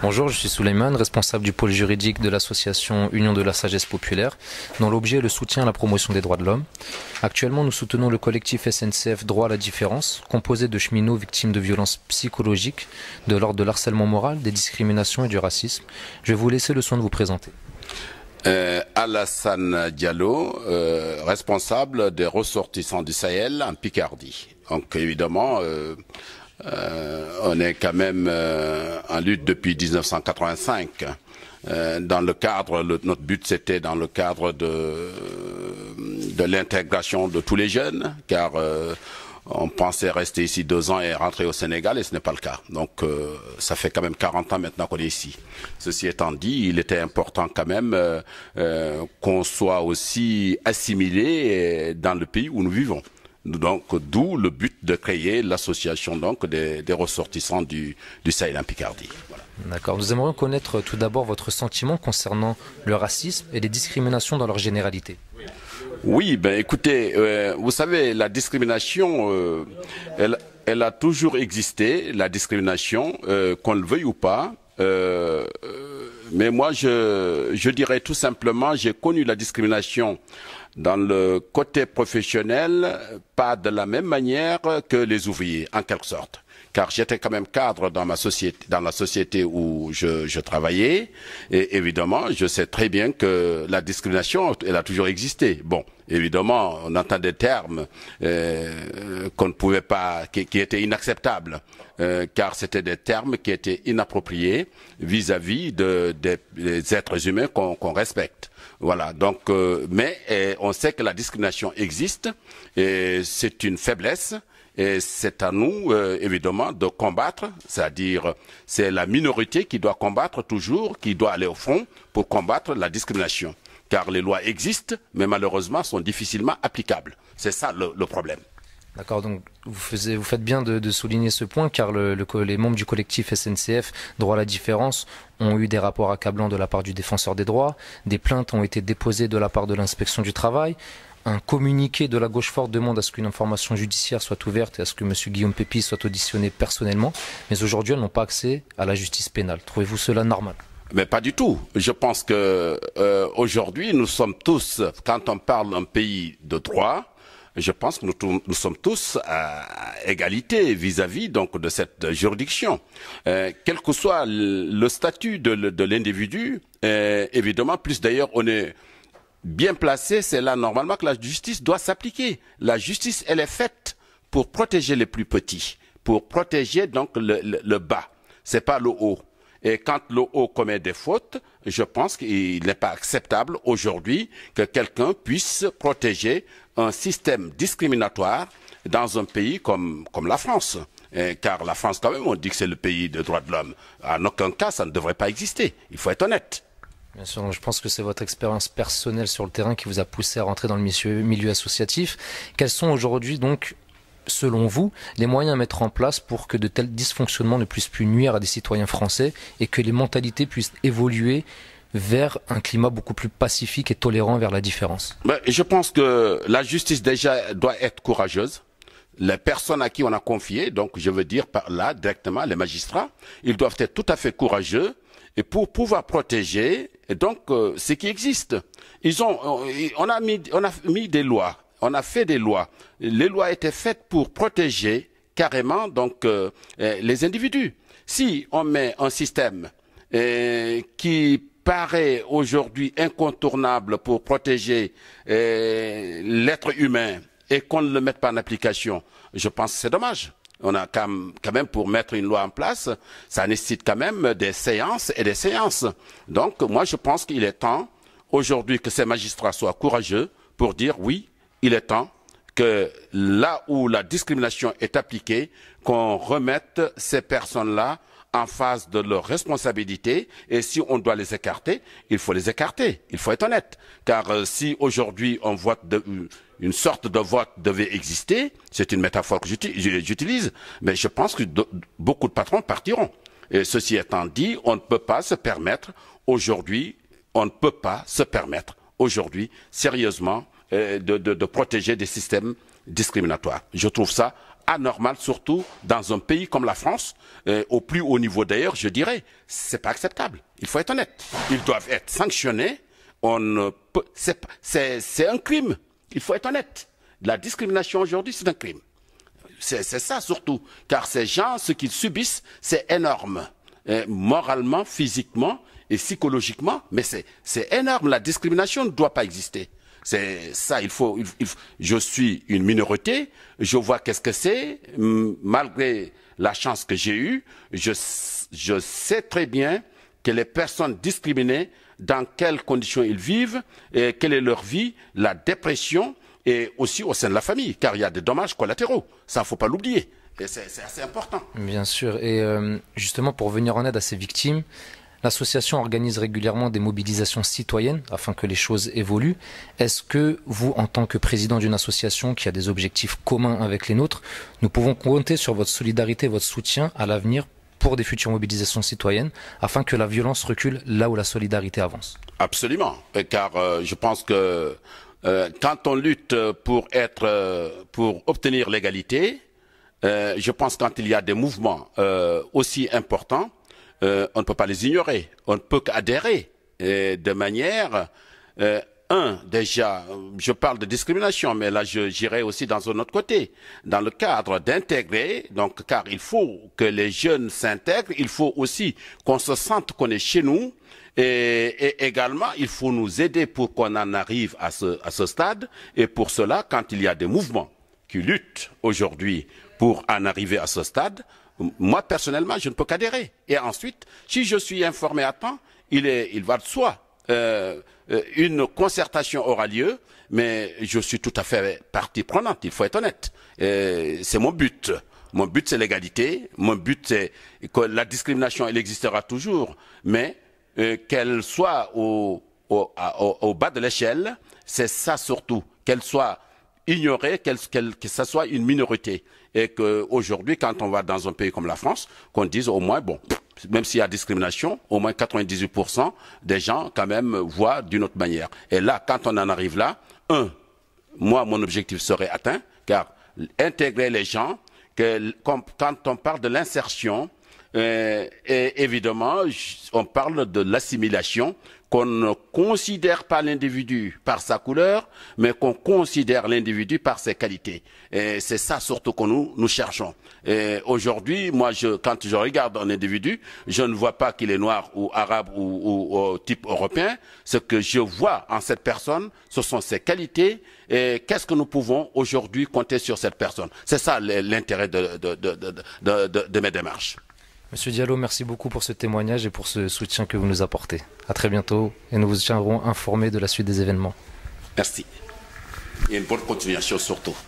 Bonjour, je suis Souleyman, responsable du pôle juridique de l'association Union de la Sagesse Populaire, dont l'objet est le soutien à la promotion des droits de l'homme. Actuellement, nous soutenons le collectif SNCF Droit à la différence, composé de cheminots victimes de violences psychologiques, de l'ordre de l'harcèlement moral, des discriminations et du racisme. Je vais vous laisser le soin de vous présenter. Euh, Alassane Diallo, euh, responsable des ressortissants du Sahel en Picardie. Donc évidemment, euh, euh, on est quand même euh, en lutte depuis 1985. Euh, dans le cadre, notre but c'était dans le cadre de, de l'intégration de tous les jeunes, car on pensait rester ici deux ans et rentrer au Sénégal, et ce n'est pas le cas. Donc ça fait quand même 40 ans maintenant qu'on est ici. Ceci étant dit, il était important quand même qu'on soit aussi assimilé dans le pays où nous vivons. Donc, d'où le but de créer l'association donc des, ressortissants du, Sahel en Picardie. Voilà. D'accord. Nous aimerions connaître euh, tout d'abord votre sentiment concernant le racisme et les discriminations dans leur généralité. Oui, ben écoutez, euh, vous savez, la discrimination, euh, elle, elle, a toujours existé, la discrimination, qu'on le veuille ou pas. mais moi, je, je dirais tout simplement, j'ai connu la discrimination dans le côté professionnel, pas de la même manière que les ouvriers, en quelque sorte car j'étais quand même cadre dans ma société, dans la société où je, travaillais. Et évidemment, je sais très bien que la discrimination, elle a toujours existé. Bon, évidemment, on entend des termes euh, qu'on ne pouvait pas, qui, qui étaient inacceptables, euh, car c'était des termes qui étaient inappropriés vis-à-vis de, des êtres humains qu'on respecte. Voilà. Donc, euh, mais eh, on sait que la discrimination existe et c'est une faiblesse. Et c'est à nous, euh, évidemment, de combattre, c'est-à-dire c'est la minorité qui doit combattre toujours, qui doit aller au front pour combattre la discrimination. Car les lois existent, mais malheureusement sont difficilement applicables. C'est ça le problème. D'accord, donc vous, faisiez, vous, faites bien de, souligner ce point car le, les membres du collectif SNCF Droit à la différence ont eu des rapports accablants de la part du défenseur des droits, des plaintes ont été déposées de la part de l'inspection du travail, un communiqué de la gauche forte demande à ce qu'une information judiciaire soit ouverte et à ce que M. Guillaume Pépi soit auditionné personnellement, mais aujourd'hui elles n'ont pas accès à la justice pénale. Trouvez-vous cela normal mais pas du tout. Je pense que euh, aujourd'hui, nous sommes tous, quand on parle d'un pays de droit, je pense que nous, sommes tous à égalité vis-à-vis donc de cette juridiction. Euh, quel que soit le, statut de, l'individu, euh, évidemment, plus d'ailleurs on est bien placé, c'est là normalement que la justice doit s'appliquer. La justice, elle est faite pour protéger les plus petits, pour protéger donc le, le, le bas. C'est pas le haut. Et quand le haut commet des fautes, je pense qu'il n'est pas acceptable aujourd'hui que quelqu'un puisse protéger un système discriminatoire dans un pays comme, la France. car la France, quand même, on dit que c'est le pays des droits de l'homme. En aucun cas, ça ne devrait pas exister. Il faut être honnête. Bien sûr, je pense que c'est votre expérience personnelle sur le terrain qui vous a poussé à rentrer dans le milieu associatif. Quels sont aujourd'hui donc selon vous, les moyens à mettre en place pour que de tels dysfonctionnements ne puissent plus nuire à des citoyens français et que les mentalités puissent évoluer vers un climat beaucoup plus pacifique et tolérant vers la différence ben, Je pense que la justice déjà doit être courageuse. Les personnes à qui on a confié, donc je veux dire par là directement les magistrats, ils doivent être tout à fait courageux et pour pouvoir protéger et donc euh, ce qui existe. Ils ont, euh, on a mis, on a mis des lois, on a fait des lois. Les lois étaient faites pour protéger carrément donc euh, les individus. Si on met un système euh, qui paraît aujourd'hui incontournable pour protéger euh, l'être humain et qu'on ne le mette pas en application, je pense que c'est dommage. On a quand même, pour mettre une loi en place, ça nécessite quand même des séances et des séances. Donc, moi, je pense qu'il est temps aujourd'hui que ces magistrats soient courageux pour dire oui, il est temps que là où la discrimination est appliquée, qu'on remette ces personnes-là en face de leurs responsabilités et si on doit les écarter, il faut les écarter. Il faut être honnête. Car euh, si aujourd'hui on voit de, euh, une sorte de vote devait exister, c'est une métaphore que j'utilise, mais je pense que beaucoup de patrons partiront. Et ceci étant dit, on ne peut pas se permettre aujourd'hui, on ne peut pas se permettre aujourd'hui sérieusement euh, de, de protéger des systèmes discriminatoires. Je trouve ça anormal, surtout dans un pays comme la France, euh, au plus haut niveau d'ailleurs, je dirais. C'est pas acceptable. Il faut être honnête. Ils doivent être sanctionnés. c'est, un crime. Il faut être honnête. La discrimination aujourd'hui, c'est un crime. C'est, ça surtout. Car ces gens, ce qu'ils subissent, c'est énorme. Euh, moralement, physiquement et psychologiquement, mais c'est, énorme. La discrimination ne doit pas exister. C'est ça, il faut, il, Je suis une minorité, je vois qu'est-ce que c'est, malgré la chance que j'ai eue, je, je sais très bien que les personnes discriminées, dans quelles conditions ils vivent, et quelle est leur vie, la dépression, et aussi au sein de la famille, car il y a des dommages collatéraux. Ça, ne faut pas l'oublier. Et c'est assez important. Bien sûr. Et euh, justement, pour venir en aide à ces victimes, L'association organise régulièrement des mobilisations citoyennes afin que les choses évoluent. Est-ce que vous, en tant que président d'une association qui a des objectifs communs avec les nôtres, nous pouvons compter sur votre solidarité votre soutien à l'avenir pour des futures mobilisations citoyennes afin que la violence recule là où la solidarité avance Absolument, car euh, je pense que euh, quand on lutte pour être, euh, pour obtenir l'égalité, je pense quand il y a des mouvements aussi importants, euh, on ne peut pas les ignorer. On ne peut qu'adhérer de manière, euh, un, déjà, je parle de discrimination, mais là, j'irai aussi dans un autre côté, dans le cadre d'intégrer, donc, car il faut que les jeunes s'intègrent, il faut aussi qu'on se sente qu'on est chez nous, et, et, également, il faut nous aider pour qu'on en arrive à ce, à ce stade. Et pour cela, quand il y a des mouvements qui luttent aujourd'hui pour en arriver à ce stade, moi personnellement, je ne peux qu'adhérer. Et ensuite, si je suis informé à temps, il, est, il va de soi. Euh, euh, une concertation aura lieu, mais je suis tout à fait partie prenante, il faut être honnête. Euh, c'est mon but. Mon but, c'est l'égalité. Mon but, c'est que la discrimination, elle existera toujours, mais qu'elle soit au, au bas de l'échelle, c'est ça surtout, qu'elle soit ignorer qu'elle, que ça soit une minorité. Et qu'aujourd'hui, quand on va dans un pays comme la France, qu'on dise au moins, bon, même s'il y a discrimination, au moins 98% des gens quand même voient d'une autre manière. Et là, quand on en arrive là, un, moi, mon objectif serait atteint, car intégrer les gens, que, quand on parle de l'insertion, euh, et évidemment, on parle de l'assimilation qu'on ne considère pas l'individu par sa couleur, mais qu'on considère l'individu par ses qualités. Et c'est ça surtout que nous, nous cherchons. Et aujourd'hui, moi, je, quand je regarde un individu, je ne vois pas qu'il est noir ou arabe ou, ou, euh, type européen. Ce que je vois en cette personne, ce sont ses qualités et qu'est-ce que nous pouvons aujourd'hui compter sur cette personne. C'est ça l'intérêt de, de, de, de mes démarches. Monsieur Diallo, merci beaucoup pour ce témoignage et pour ce soutien que vous nous apportez. À très bientôt et nous vous tiendrons informés de la suite des événements. Merci. Et une bonne continuation surtout.